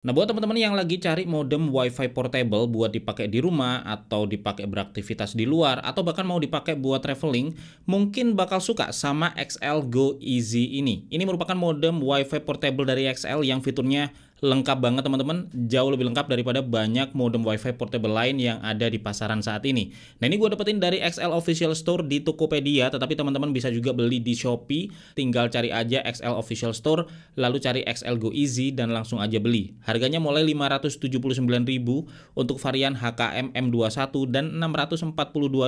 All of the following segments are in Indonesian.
Nah buat teman-teman yang lagi cari modem WiFi portable buat dipakai di rumah atau dipakai beraktivitas di luar atau bahkan mau dipakai buat traveling, mungkin bakal suka sama XL Go Easy ini. Ini merupakan modem WiFi portable dari XL yang fiturnya lengkap banget teman-teman, jauh lebih lengkap daripada banyak modem WiFi portable lain yang ada di pasaran saat ini. Nah ini gue dapetin dari XL Official Store di Tokopedia, tetapi teman-teman bisa juga beli di Shopee, tinggal cari aja XL Official Store, lalu cari XL Go Easy dan langsung aja beli. Harganya mulai 579.000 untuk varian HKM M21 dan 642.000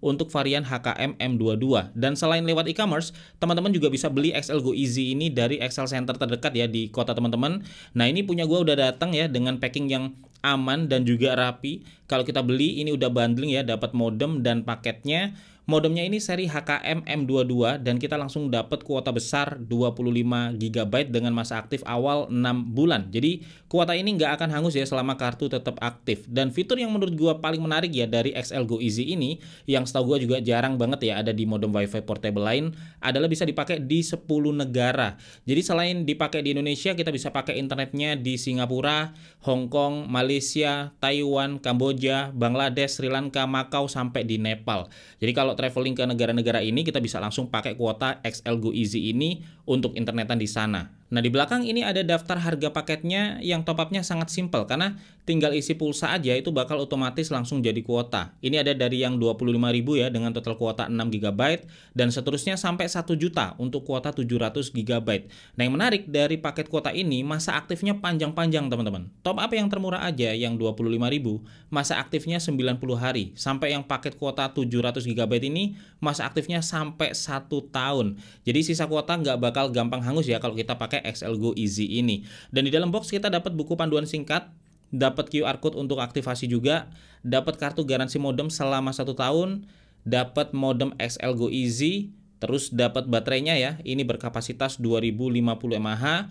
untuk varian HKM M22. Dan selain lewat e-commerce, teman-teman juga bisa beli XL Go Easy ini dari XL Center terdekat ya di kota teman-teman. Nah ini punya gue udah datang ya dengan packing yang aman dan juga rapi. Kalau kita beli ini udah bundling ya dapat modem dan paketnya Modemnya ini seri HKM M22 dan kita langsung dapat kuota besar 25 GB dengan masa aktif awal 6 bulan. Jadi kuota ini nggak akan hangus ya selama kartu tetap aktif. Dan fitur yang menurut gua paling menarik ya dari XL Go Easy ini yang setahu gua juga jarang banget ya ada di modem WiFi portable lain adalah bisa dipakai di 10 negara. Jadi selain dipakai di Indonesia kita bisa pakai internetnya di Singapura, Hong Kong, Malaysia, Taiwan, Kamboja, Bangladesh, Sri Lanka, Macau sampai di Nepal. Jadi kalau traveling ke negara-negara ini kita bisa langsung pakai kuota XL Go Easy ini untuk internetan di sana. Nah di belakang ini ada daftar harga paketnya yang top upnya sangat simpel karena tinggal isi pulsa aja itu bakal otomatis langsung jadi kuota. Ini ada dari yang 25.000 ya dengan total kuota 6 GB dan seterusnya sampai 1 juta untuk kuota 700 GB. Nah yang menarik dari paket kuota ini masa aktifnya panjang-panjang teman-teman. Top up yang termurah aja yang 25.000 masa aktifnya 90 hari sampai yang paket kuota 700 GB ini ini masa aktifnya sampai satu tahun. Jadi sisa kuota nggak bakal gampang hangus ya kalau kita pakai XL Go Easy ini. Dan di dalam box kita dapat buku panduan singkat, dapat QR code untuk aktivasi juga, dapat kartu garansi modem selama satu tahun, dapat modem XL Go Easy, terus dapat baterainya ya, ini berkapasitas 2050 mAh,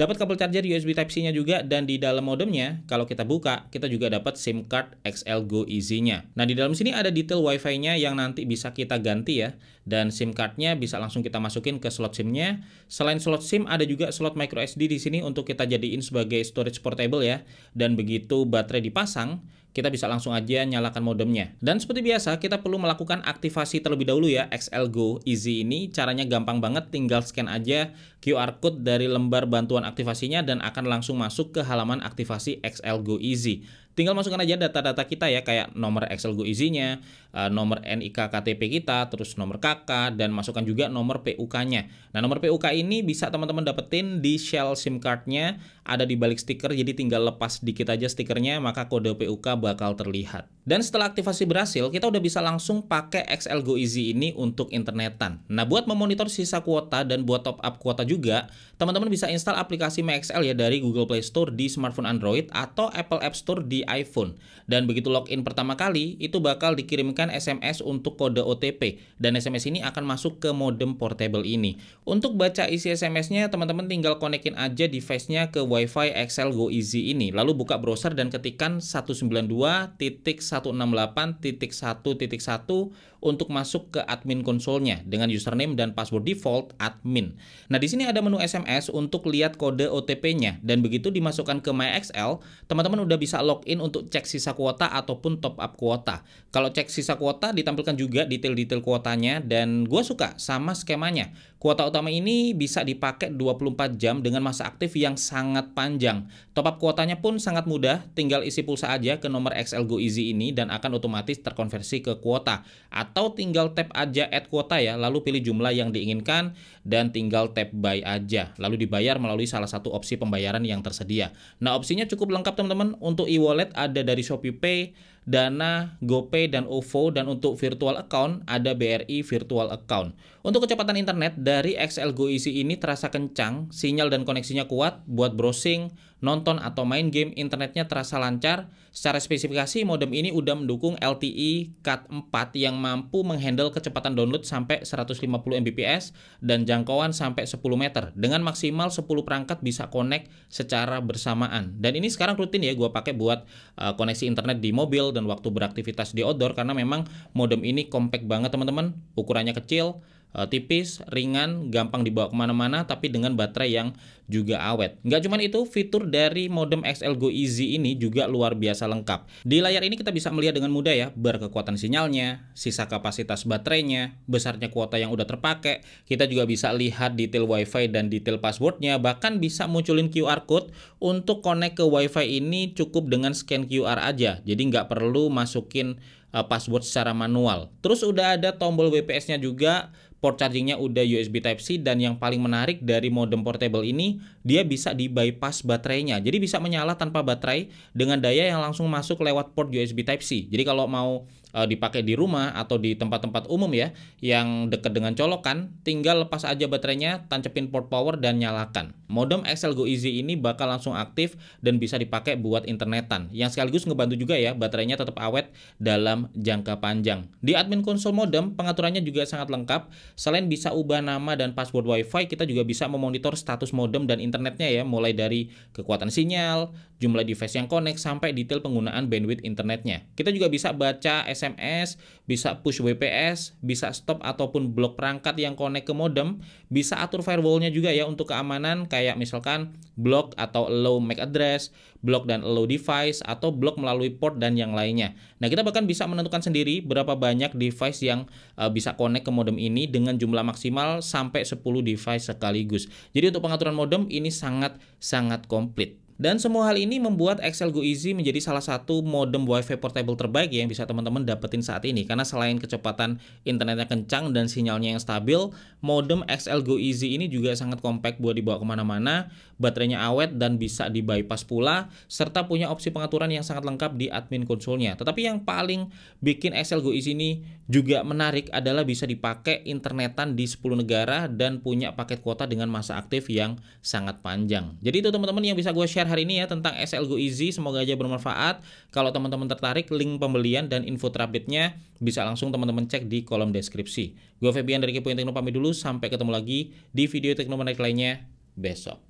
Dapat kabel charger USB Type-C-nya juga dan di dalam modemnya kalau kita buka kita juga dapat SIM card XL Go Easy-nya. Nah di dalam sini ada detail WiFi-nya yang nanti bisa kita ganti ya dan SIM card-nya bisa langsung kita masukin ke slot SIM-nya. Selain slot SIM ada juga slot micro SD di sini untuk kita jadiin sebagai storage portable ya. Dan begitu baterai dipasang kita bisa langsung aja nyalakan modemnya. Dan seperti biasa, kita perlu melakukan aktivasi terlebih dahulu ya XL Go Easy ini. Caranya gampang banget, tinggal scan aja QR Code dari lembar bantuan aktivasinya dan akan langsung masuk ke halaman aktivasi XL Go Easy tinggal masukkan aja data-data kita ya kayak nomor Excel Go Easy-nya, eh, nomor NIK KTP kita, terus nomor KK dan masukkan juga nomor PUK-nya. Nah, nomor PUK ini bisa teman-teman dapetin di shell SIM card-nya ada di balik stiker jadi tinggal lepas dikit aja stikernya maka kode PUK bakal terlihat. Dan setelah aktivasi berhasil, kita udah bisa langsung pakai XL Go Easy ini untuk internetan. Nah, buat memonitor sisa kuota dan buat top up kuota juga, teman-teman bisa install aplikasi MyXL ya dari Google Play Store di smartphone Android atau Apple App Store di iPhone. Dan begitu login pertama kali, itu bakal dikirimkan SMS untuk kode OTP. Dan SMS ini akan masuk ke modem portable ini. Untuk baca isi SMS-nya, teman-teman tinggal konekin aja device-nya ke WiFi XL Go Easy ini. Lalu buka browser dan ketikkan 192.1 168.1.1 untuk masuk ke admin konsolnya dengan username dan password default admin. Nah, di sini ada menu SMS untuk lihat kode OTP-nya dan begitu dimasukkan ke MyXL, teman-teman udah bisa login untuk cek sisa kuota ataupun top up kuota. Kalau cek sisa kuota ditampilkan juga detail-detail kuotanya dan gua suka sama skemanya. Kuota utama ini bisa dipakai 24 jam dengan masa aktif yang sangat panjang. Top up kuotanya pun sangat mudah, tinggal isi pulsa aja ke nomor XL Go Easy ini dan akan otomatis terkonversi ke kuota atau tinggal tap aja add kuota ya, lalu pilih jumlah yang diinginkan dan tinggal tap buy aja, lalu dibayar melalui salah satu opsi pembayaran yang tersedia. Nah, opsinya cukup lengkap teman-teman. Untuk e-wallet ada dari Shopee Pay, Dana, GoPay, dan OVO, dan untuk virtual account ada BRI virtual account. Untuk kecepatan internet dari XL Go Easy ini terasa kencang, sinyal dan koneksinya kuat buat browsing, nonton atau main game internetnya terasa lancar. Secara spesifikasi modem ini udah mendukung LTE Cat 4 yang mampu menghandle kecepatan download sampai 150 Mbps dan jangkauan sampai 10 meter. Dengan maksimal 10 perangkat bisa connect secara bersamaan. Dan ini sekarang rutin ya gue pakai buat uh, koneksi internet di mobil dan waktu beraktivitas di outdoor karena memang modem ini compact banget teman-teman. Ukurannya kecil, Eh, tipis, ringan, gampang dibawa kemana-mana, tapi dengan baterai yang juga awet. Nggak cuma itu, fitur dari modem XL Go Easy ini juga luar biasa lengkap. Di layar ini kita bisa melihat dengan mudah ya, berkekuatan sinyalnya, sisa kapasitas baterainya, besarnya kuota yang udah terpakai, kita juga bisa lihat detail wifi dan detail passwordnya, bahkan bisa munculin QR Code untuk connect ke wifi ini cukup dengan scan QR aja, jadi nggak perlu masukin uh, password secara manual. Terus udah ada tombol WPS-nya juga, port chargingnya udah USB Type C dan yang paling menarik dari modem portable ini dia bisa di bypass baterainya. Jadi bisa menyala tanpa baterai dengan daya yang langsung masuk lewat port USB Type C. Jadi kalau mau uh, dipakai di rumah atau di tempat-tempat umum ya yang dekat dengan colokan, tinggal lepas aja baterainya, tancepin port power dan nyalakan. Modem XL Go Easy ini bakal langsung aktif dan bisa dipakai buat internetan. Yang sekaligus ngebantu juga ya baterainya tetap awet dalam dalam jangka panjang. Di admin konsol modem, pengaturannya juga sangat lengkap. Selain bisa ubah nama dan password WiFi, kita juga bisa memonitor status modem dan internetnya ya, mulai dari kekuatan sinyal, jumlah device yang connect, sampai detail penggunaan bandwidth internetnya. Kita juga bisa baca SMS, bisa push WPS, bisa stop ataupun blok perangkat yang connect ke modem, bisa atur firewallnya juga ya untuk keamanan, kayak misalkan blok atau allow MAC address, blok dan allow device, atau blok melalui port dan yang lainnya. Nah, kita bahkan bisa menentukan sendiri berapa banyak device yang uh, bisa connect ke modem ini dengan jumlah maksimal sampai 10 device sekaligus. Jadi untuk pengaturan modem ini sangat sangat komplit. Dan semua hal ini membuat XL Go Easy menjadi salah satu modem WiFi portable terbaik yang bisa teman-teman dapetin saat ini. Karena selain kecepatan internetnya kencang dan sinyalnya yang stabil, modem XL Go Easy ini juga sangat compact buat dibawa kemana-mana baterainya awet dan bisa di bypass pula, serta punya opsi pengaturan yang sangat lengkap di admin konsolnya. Tetapi yang paling bikin XL Go Easy ini juga menarik adalah bisa dipakai internetan di 10 negara dan punya paket kuota dengan masa aktif yang sangat panjang. Jadi itu teman-teman yang bisa gue share hari ini ya tentang XL Go Easy, semoga aja bermanfaat. Kalau teman-teman tertarik, link pembelian dan info terupdate-nya bisa langsung teman-teman cek di kolom deskripsi. Gue Febian dari Kepoin Tekno pamit dulu, sampai ketemu lagi di video Tekno Menarik lainnya besok.